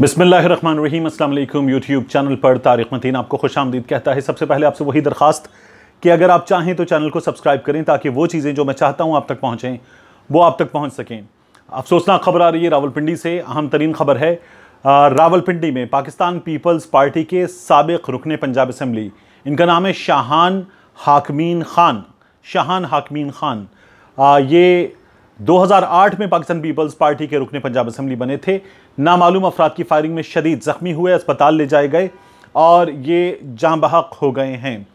बिसमीम अल्लाम YouTube channel पर तारिक मतीन आपको खुश आमदीद कहता है सबसे पहले आपसे वही दरख्वास्त कि अगर आप चाहें तो चैनल को सब्सक्राइब करें ताकि वो चीज़ें जो मैं चाहता हूँ आप तक पहुँचें वो आप तक पहुँच सकें अफसोसनाक खबर आ रही है रावलपिंडी से अहम तरीन खबर है रावलपिंडी में पाकिस्तान पीपल्स पार्टी के सबक रुकन पंजाब असम्बली इनका नाम है शाहान हाकमीन ख़ान शाहान हाकमीन ख़ान ये 2008 में पाकिस्तान पीपल्स पार्टी के रुकन पंजाब असम्बली बने थे नामालूम अफराद की फायरिंग में शदीद ज़ख्मी हुए अस्पताल ले जाए गए और ये जहाँ बहक हो गए हैं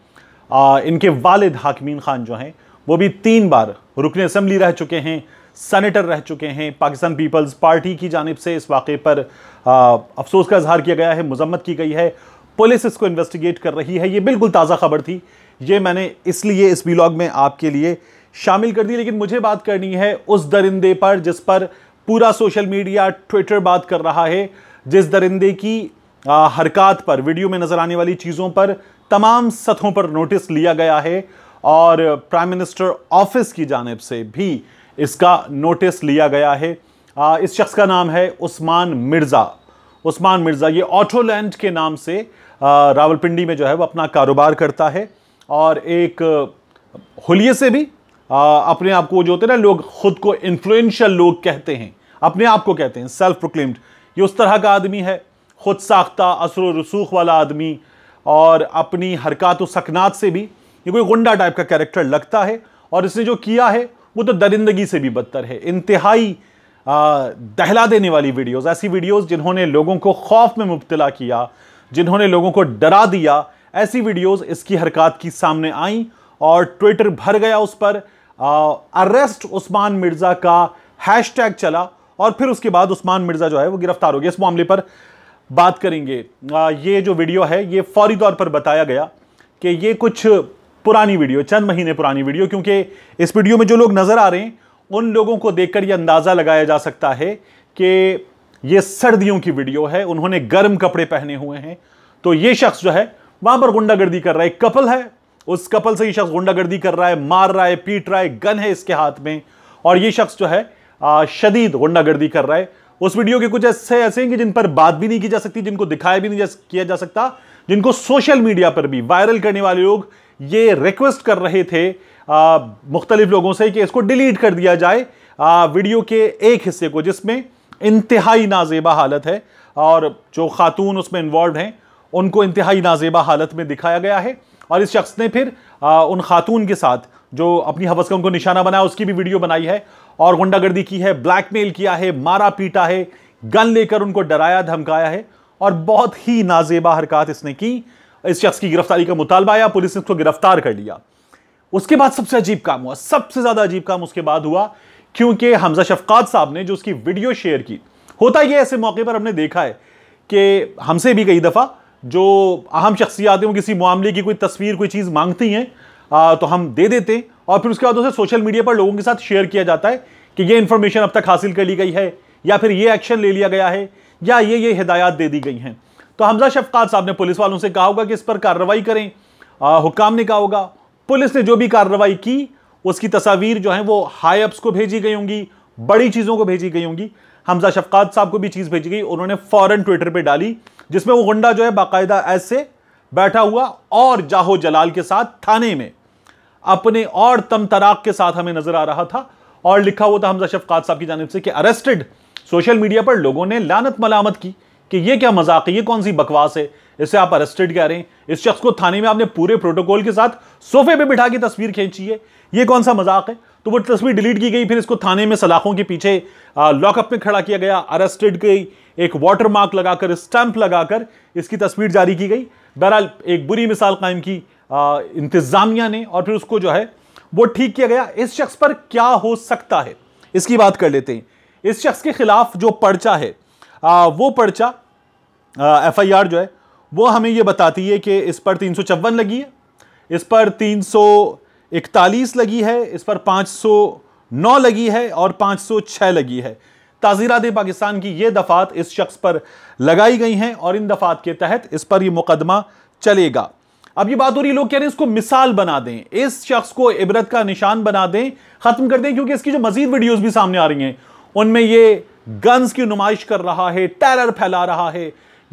आ, इनके वालिद हाकमीन ख़ान जो हैं वो भी तीन बार रुकन असम्बली रह चुके हैं सैनिटर रह चुके हैं पाकिस्तान पीपल्स पार्टी की जानब से इस वाक़े पर आ, अफसोस का इजहार किया गया है मजम्मत की गई है पुलिस इसको इन्वेस्टिगेट कर रही है ये बिल्कुल ताज़ा खबर थी ये मैंने इसलिए इस ब्लॉग में आपके लिए शामिल कर दी लेकिन मुझे बात करनी है उस दरिंदे पर जिस पर पूरा सोशल मीडिया ट्विटर बात कर रहा है जिस दरिंदे की आ, हरकत पर वीडियो में नज़र आने वाली चीज़ों पर तमाम सतहों पर नोटिस लिया गया है और प्राइम मिनिस्टर ऑफिस की जानब से भी इसका नोटिस लिया गया है आ, इस शख्स का नाम है उस्मान मिर्ज़ा उस्मान मिर्ज़ा ये ऑटोलैंड के नाम से रावलपिंडी में जो है वो अपना कारोबार करता है और एक होलिये से भी आ, अपने आप को जो होते हैं ना लोग ख़ुद को इन्फ्लुएंशियल लोग कहते हैं अपने आप को कहते हैं सेल्फ प्रोक्लेम्ड ये उस तरह का आदमी है खुद साख्ता असर रसूख वाला आदमी और अपनी हरकत सकनात से भी ये कोई गुंडा टाइप का कैरेक्टर लगता है और इसने जो किया है वो तो दरिंदगी से भी बदतर है इंतहाई दहला देने वाली वीडियोस ऐसी वीडियोस जिन्होंने लोगों को खौफ में मुबतला किया जिन्होंने लोगों को डरा दिया ऐसी वीडियोस इसकी हरकत की सामने आई और ट्विटर भर गया उस पर अरेस्ट उस्मान मिर्ज़ा का हैशटैग चला और फिर उसके बाद उस्मान मिर्ज़ा जो है वो गिरफ्तार हो गया इस मामले पर बात करेंगे आ, ये जो वीडियो है ये फौरी तौर पर बताया गया कि ये कुछ पुरानी वीडियो चंद महीने पुरानी वीडियो क्योंकि इस वीडियो में जो लोग नज़र आ रहे हैं उन लोगों को देखकर यह अंदाज़ा लगाया जा सकता है कि ये सर्दियों की वीडियो है उन्होंने गर्म कपड़े पहने हुए हैं तो ये शख्स जो है वहां पर गुंडागर्दी कर रहा है एक कपल है उस कपल से ये शख्स गुंडागर्दी कर रहा है मार रहा है पीट रहा है गन है इसके हाथ में और ये शख्स जो है शदीद गुंडागर्दी कर रहा है उस वीडियो के कुछ ऐसे ऐसे हैं कि जिन पर बात भी नहीं की जा सकती जिनको दिखाया भी नहीं जा, किया जा सकता जिनको सोशल मीडिया पर भी वायरल करने वाले लोग ये रिक्वेस्ट कर रहे थे मुख्तलिफ लोगों से कि इसको डिलीट कर दिया जाए आ, वीडियो के एक हिस्से को जिसमें इंतहाई नाजेबा हालत है और जो खातून उसमें इन्वॉल्व हैं उनको इंतहाई नाजेबा हालत में दिखाया गया है और इस शख्स ने फिर आ, उन खातून के साथ जो अपनी हवस का उनको निशाना बनाया उसकी भी वीडियो बनाई है और गुंडागर्दी की है ब्लैकमेल किया है मारा पीटा है गन लेकर उनको डराया धमकाया है और बहुत ही नाजेबा हरकत इसने की इस शख्स की गिरफ्तारी का मुतालबा आया पुलिस ने उसको गिरफ्तार कर लिया उसके बाद सबसे अजीब काम हुआ सबसे ज़्यादा अजीब काम उसके बाद हुआ क्योंकि हमजा शफकात साहब ने जो उसकी वीडियो शेयर की होता यह ऐसे मौके पर हमने देखा है कि हमसे भी कई दफ़ा जो अहम शख्सियात हैं वो किसी मामले की कोई तस्वीर कोई चीज़ मांगती हैं आ, तो हम दे देते और फिर उसके बाद उसे सोशल मीडिया पर लोगों के साथ शेयर किया जाता है कि ये इन्फॉर्मेशन अब तक हासिल कर ली गई है या फिर ये एक्शन ले लिया गया है या ये ये हिदायत दे दी गई हैं तो हमजा शफकात साहब ने पुलिस वालों से कहा होगा कि इस पर कार्रवाई करें हुकाम ने कहा होगा पुलिस ने जो भी कार्रवाई की उसकी तस्वीर जो है वो हाई अप्स को भेजी गई होंगी बड़ी चीज़ों को भेजी गई होंगी हमजा शफकात साहब को भी चीज़ भेजी गई उन्होंने फ़ौरन ट्विटर पर डाली जिसमें वो गुंडा जो है बाकायदा ऐसे बैठा हुआ और जाहो जलाल के साथ थाने में अपने और तमतराक के साथ हमें नजर आ रहा था और लिखा हुआ था हमजा शफकात साहब की जानब से कि अरेस्टेड सोशल मीडिया पर लोगों ने लानत मलामत की कि ये क्या मजाक है ये कौन सी बकवास है इसे आप अरेस्टेड कह रहे हैं इस शख्स को थाने में आपने पूरे प्रोटोकॉल के साथ सोफे पे बिठा के तस्वीर खींची है ये कौन सा मजाक है तो वो तस्वीर डिलीट की गई फिर इसको थाने में सलाखों के पीछे लॉकअप में खड़ा किया गया अरेस्टेड गई एक वाटर मार्क लगाकर स्टैंप लगाकर इसकी तस्वीर जारी की गई बहरहाल एक बुरी मिसाल कायम की इंतज़ामिया ने और फिर उसको जो है वो ठीक किया गया इस शख्स पर क्या हो सकता है इसकी बात कर लेते हैं इस शख्स के खिलाफ जो पर्चा है आ, वो पर्चा एफ आई आर जो है वो हमें ये बताती है कि इस पर तीन लगी है इस पर तीन लगी है इस पर नौ लगी है और छः लगी है ताज़ीरात पाकिस्तान की ये दफ़ात इस शख्स पर लगाई गई हैं और इन दफ़ात के तहत इस पर यह मुकदमा चलेगा अब ये बात हो रही है लोग कह रहे हैं इसको मिसाल बना दें इस शख्स को इबरत का निशान बना दें खत्म कर दें क्योंकि इसकी जो मजीद वीडियोज भी सामने आ रही हैं उनमें ये गन्स की नुमाइश कर रहा है टेरर फैला रहा है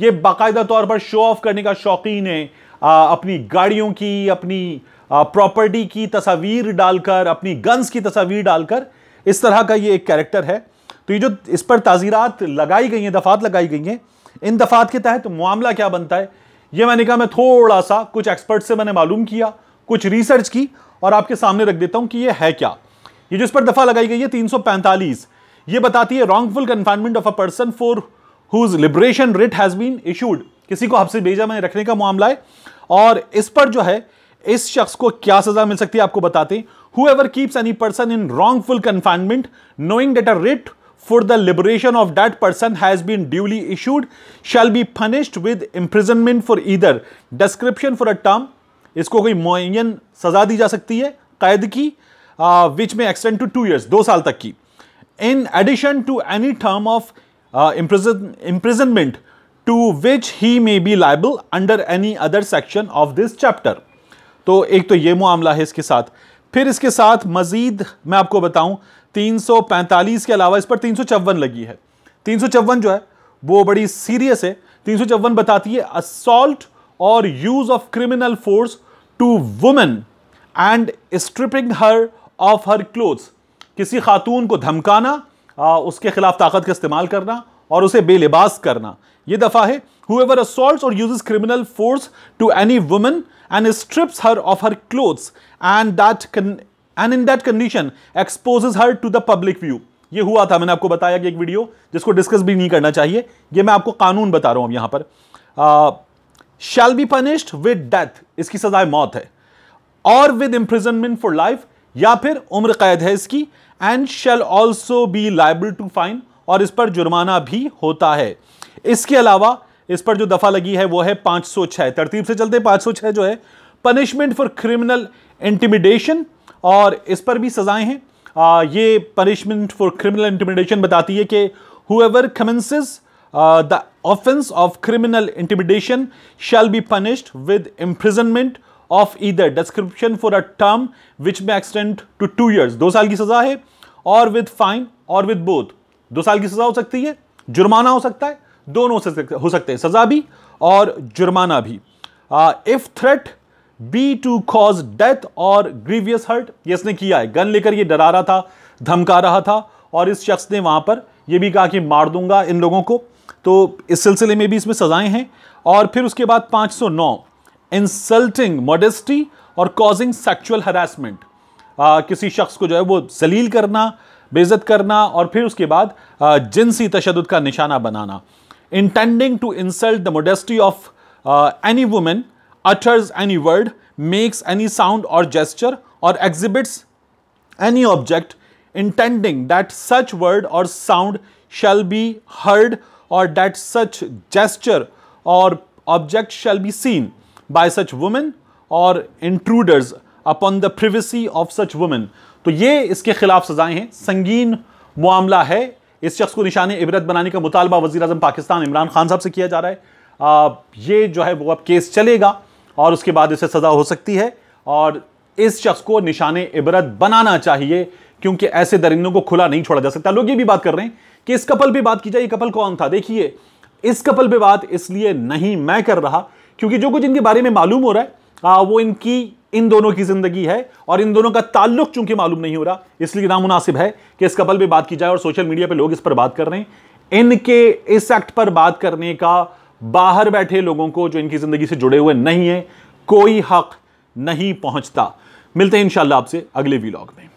ये बाकायदा तौर पर शो ऑफ करने का शौकीन है आ, अपनी गाड़ियों की अपनी प्रॉपर्टी की तस्वीर डालकर अपनी गन्स की तस्वीर डालकर इस तरह का ये एक कैरेक्टर है तो ये जो इस पर ताजीरात लगाई गई हैं दफ़ात लगाई गई हैं इन दफ़ात के तहत तो मामला क्या बनता है ये मैंने कहा मैं थोड़ा सा कुछ एक्सपर्ट से मैंने मालूम किया कुछ रिसर्च की और आपके सामने रख देता हूं कि ये है क्या ये जो इस पर दफा लगाई गई है पैंतालीस ये बताती है wrongful confinement of a person for whose liberation writ has been issued किसी को आपसे भेजा मैंने रखने का मामला है और इस पर जो है इस शख्स को क्या सजा मिल सकती है आपको बताते whoever keeps any person in wrongful confinement knowing that a writ for the liberation of that person has been duly issued shall be punished with imprisonment for either description for a term इसको कोई मुन सजा दी जा सकती है कैद की विच may extend to two years दो साल तक की in addition to any term of imprisonment to which he may be liable under any other section of this chapter तो एक तो ये मामला है इसके साथ फिर इसके साथ मजीद मैं आपको बताऊं 345 के अलावा इस पर तीन लगी है तीन जो है वो बड़ी सीरियस है तीन बताती है असॉल्ट और use of criminal force to women and stripping her of her cloth किसी खातून को धमकाना उसके खिलाफ ताकत का इस्तेमाल करना और उसे बेलिबास करना ये दफा है हुएवर असोल्ट और use criminal force to any woman and strips her of her cloth and that and in that condition expose her to the public view ये हुआ था मैंने आपको बताया कि एक वीडियो जिसको डिस्कस भी नहीं करना चाहिए ये मैं आपको कानून बता रहा हूं यहां पर shall be punished with death इसकी सजाए मौत है और विद इंप्रिजनमेंट फॉर लाइफ या फिर उम्र कैद है इसकी and shall also be liable to fine और इस पर जुर्माना भी होता है इसके अलावा इस पर जो दफा लगी है वो है पांच सौ छह तरतीब से चलते पांच सौ छह जो है पनिशमेंट फॉर क्रिमिनल इंटिमिडेशन और इस पर भी सजाएं हैं आ, ये पनिशमेंट फॉर क्रिमिनल इंटिमिडेशन बताती है कि whoever commences the offence of criminal intimidation shall be punished with imprisonment of either description for a term which may extend to two years दो साल की सजा है और विद फाइन और विद बोथ दो साल की सजा हो सकती है जुर्माना हो सकता है दोनों हो सकते हैं सजा भी और जुर्माना भी if threat be to cause death और ग्रीवियस हर्ट ये इसने किया है गन लेकर ये डरा रहा था धमका रहा था और इस शख्स ने वहाँ पर यह भी कहा कि मार दूंगा इन लोगों को तो इस सिलसिले में भी इसमें सज़ाएं हैं और फिर उसके बाद 509 इंसल्टिंग मोडेस्टी और कॉजिंग सेक्चुअल हरासमेंट किसी शख्स को जो है वो जलील करना बेज़त करना और फिर उसके बाद जिनसी तशद का निशाना बनाना intending to insult the modesty of uh, any woman, utters any word, makes any sound or gesture, or exhibits any object intending that such word or sound shall be heard or that such gesture or object shall be seen by such woman or intruders upon the privacy of such woman. तो ये इसके खिलाफ सजाएं हैं संगीन मामला है इस शख्स को निशान इबरत बनाने का मुतालबा वजी अजम पाकिस्तान इमरान खान साहब से किया जा रहा है आ, ये जो है वो अब केस चलेगा और उसके बाद इसे सज़ा हो सकती है और इस शख्स को निशान इबरत बनाना चाहिए क्योंकि ऐसे दरिंदों को खुला नहीं छोड़ा जा सकता लोग ये भी बात कर रहे हैं कि इस कपल पर बात की जाए ये कपल कौन था देखिए इस कपल पर बात इसलिए नहीं मैं कर रहा क्योंकि जो कुछ इनके बारे में मालूम हो रहा है आ, वो इनकी इन दोनों की जिंदगी है और इन दोनों का ताल्लुक चूंकि मालूम नहीं हो रहा इसलिए नामुनासिब है कि इस कपल पर बात की जाए और सोशल मीडिया पर लोग इस पर बात कर रहे हैं इनके इस एक्ट पर बात करने का बाहर बैठे लोगों को जो इनकी जिंदगी से जुड़े हुए नहीं है कोई हक नहीं पहुंचता मिलते हैं इंशाल्लाह आपसे अगले वीलॉग में